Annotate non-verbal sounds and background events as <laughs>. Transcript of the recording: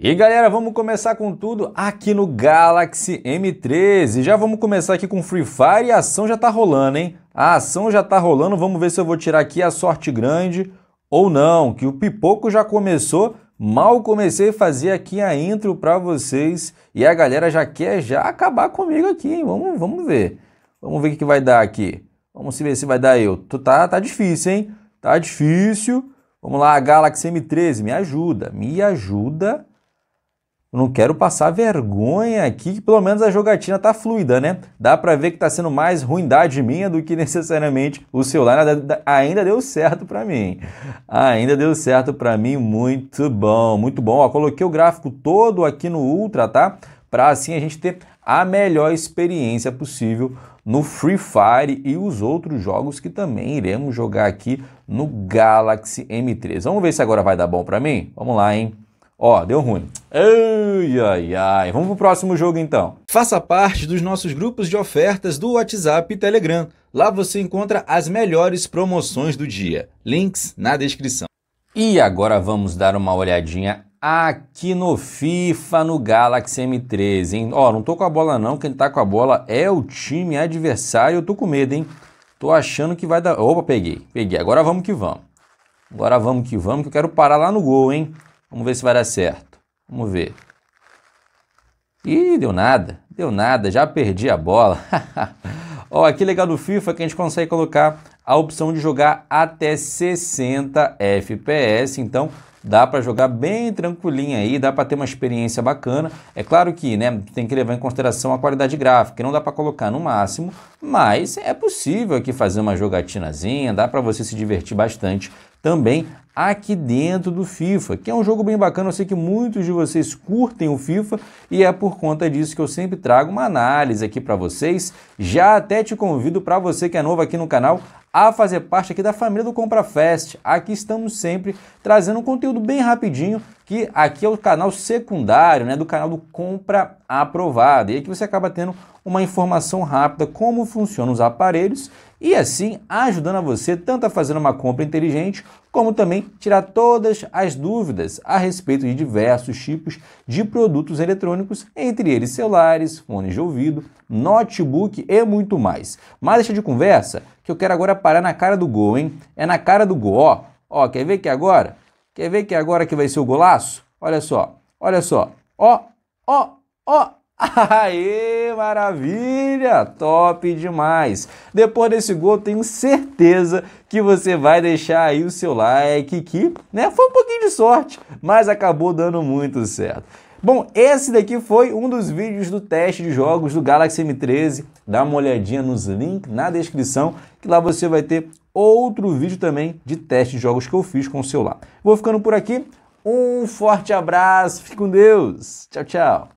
E galera, vamos começar com tudo aqui no Galaxy M13. Já vamos começar aqui com Free Fire e a ação já tá rolando, hein? A ação já tá rolando, vamos ver se eu vou tirar aqui a sorte grande ou não, que o pipoco já começou. Mal comecei a fazer aqui a intro para vocês e a galera já quer já acabar comigo aqui, hein? Vamos, vamos ver. Vamos ver o que vai dar aqui. Vamos ver se vai dar eu. Tá, tá difícil, hein? Tá difícil. Vamos lá, Galaxy M13, me ajuda, me ajuda não quero passar vergonha aqui, que pelo menos a jogatina tá fluida, né? Dá para ver que tá sendo mais ruindade minha do que <laughs> necessariamente o celular. Ainda deu certo para mim. Ainda deu certo para mim, muito bom, muito bom. Ó, coloquei o gráfico todo aqui no Ultra, tá? Para assim a gente ter a melhor experiência possível no Free Fire e os outros jogos que também iremos jogar aqui no Galaxy M3. Vamos ver se agora vai dar bom para mim? Vamos lá, hein? Ó, deu ruim. Ai, ai, ai. Vamos pro próximo jogo então. Faça parte dos nossos grupos de ofertas do WhatsApp e Telegram. Lá você encontra as melhores promoções do dia. Links na descrição. E agora vamos dar uma olhadinha aqui no FIFA, no Galaxy M13, hein? Ó, não tô com a bola não, quem tá com a bola é o time adversário, eu tô com medo, hein? Tô achando que vai dar... Opa, peguei, peguei. Agora vamos que vamos. Agora vamos que vamos, que eu quero parar lá no gol, hein? Vamos ver se vai dar certo. Vamos ver. Ih, deu nada, deu nada, já perdi a bola. <laughs> Ó, oh, legal do FIFA que a gente consegue colocar a opção de jogar até 60 FPS, então dá para jogar bem tranquilinho aí, dá para ter uma experiência bacana. É claro que, né, tem que levar em consideração a qualidade gráfica, não dá para colocar no máximo, mas é possível aqui fazer uma jogatinazinha, dá para você se divertir bastante também aqui dentro do FIFA, que é um jogo bem bacana. Eu sei que muitos de vocês curtem o FIFA e é por conta disso que eu sempre trago uma análise aqui para vocês. Já até te convido para você que é novo aqui no canal a fazer parte aqui da família do Compra Fest. Aqui estamos sempre trazendo um conteúdo bem rapidinho, que aqui é o canal secundário, né, do canal do Compra Aprovado. E aqui você acaba tendo uma informação rápida como funcionam os aparelhos e assim ajudando a você tanto a fazer uma compra inteligente como também tirar todas as dúvidas a respeito de diversos tipos de produtos eletrônicos, entre eles celulares, fones de ouvido, notebook e muito mais. Mas deixa de conversa que eu quero agora parar na cara do gol, hein? É na cara do gol, ó. Ó, quer ver que agora? Quer ver que agora que vai ser o golaço? Olha só, olha só. Ó, ó, ó. Aê, maravilha! Top demais! Depois desse gol, tenho certeza que você vai deixar aí o seu like, que né, foi um pouquinho de sorte, mas acabou dando muito certo. Bom, esse daqui foi um dos vídeos do teste de jogos do Galaxy M13. Dá uma olhadinha nos links na descrição, que lá você vai ter outro vídeo também de teste de jogos que eu fiz com o celular. Vou ficando por aqui. Um forte abraço, fique com Deus. Tchau, tchau.